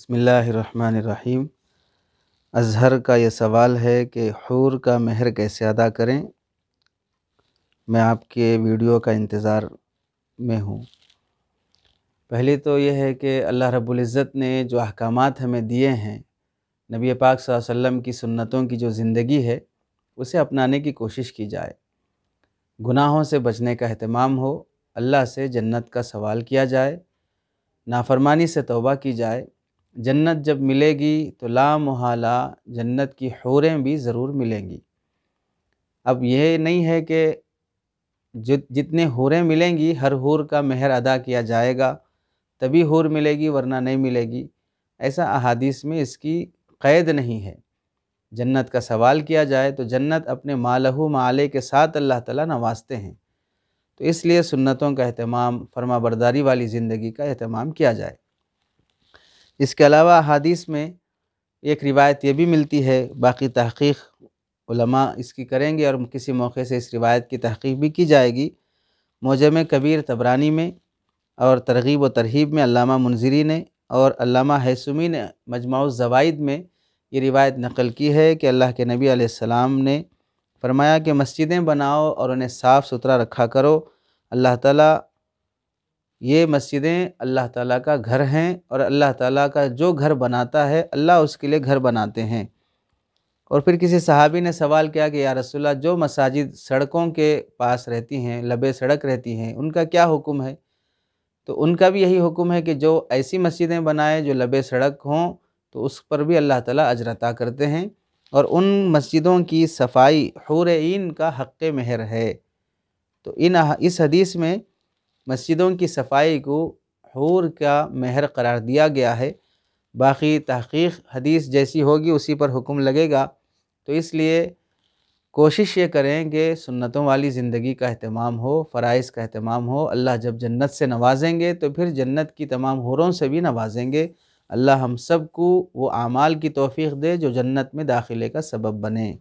बसमीम अज़हर का ये सवाल है कि हूर का महर कैसे अदा करें मैं आपके वीडियो का इंतज़ार में हूँ पहले तो यह है कि अल्लाह रब्बुल इज़्ज़त ने जो अहकाम हमें दिए हैं नबी पाक वसल्लम की सुन्नतों की जो ज़िंदगी है उसे अपनाने की कोशिश की जाए गुनाहों से बचने का अहतमाम हो अल्लाह से जन्नत का सवाल किया जाए नाफरमानी से तोबा की जाए जन्नत जब मिलेगी तो ला जन्नत की हूरें भी ज़रूर मिलेंगी अब यह नहीं है कि जितने हूरें मिलेंगी हर हूर का मेहर अदा किया जाएगा तभी हूर मिलेगी वरना नहीं मिलेगी ऐसा अहादीस में इसकी क़ैद नहीं है जन्नत का सवाल किया जाए तो जन्नत अपने मालहू माले के साथ अल्लाह ताला नवाजते हैं तो इसलिए सुन्नतों का अहतमाम फर्मा बरदारी वाली ज़िंदगी का अहतमाम किया जाए इसके अलावा हदीस में एक रिवायत ये भी मिलती है बाकी तहक़ीक़ इसकी करेंगे और किसी मौके से इस रिवायत की तहक़ीक़ भी की जाएगी मौजम कबीर तबरानी में और तरगीब व तरहीब में अलामा मुनजरी ने और अलामा हैसुमी ने मजमा ज़वाइद में ये रिवायत नकल की है कि अल्लाह के नबी आसमाम ने फरमाया कि मस्जिदें बनाओ और उन्हें साफ़ सुथरा रखा करो अल्लाह ताला ये मस्जिदें अल्लाह ताला का घर हैं और अल्लाह ताला का जो घर बनाता है अल्लाह उसके लिए घर बनाते हैं और फिर किसी सहाबी ने सवाल किया कि या रसुल्ला जो मसाजिद सड़कों के पास रहती हैं लबे सड़क रहती हैं उनका क्या हुक्म है तो उनका भी यही हुक्म है कि जो ऐसी मस्जिदें बनाएँ जो लबे सड़क हों तो उस पर भी अल्लाह ताला अजरता करते हैं और उन मस्जिदों की सफाई हुर का हक़ महर है तो इन इस हदीस में मस्जिदों की सफाई को हूर का महर करार दिया गया है बाकी तहक़ीक़ हदीस जैसी होगी उसी पर हुक्म लगेगा तो इसलिए कोशिश ये करें कि सुन्नतों वाली ज़िंदगी का अहतमाम हो फ़राइज़ का अहतमाम हो अल्लाह जब जन्नत से नवाजेंगे तो फिर जन्नत की तमाम हूरों से भी नवाजेंगे अल्लाह हम सब को वो आमाल की तोफ़ी दे जो जन्नत में दाखिले का सबब बने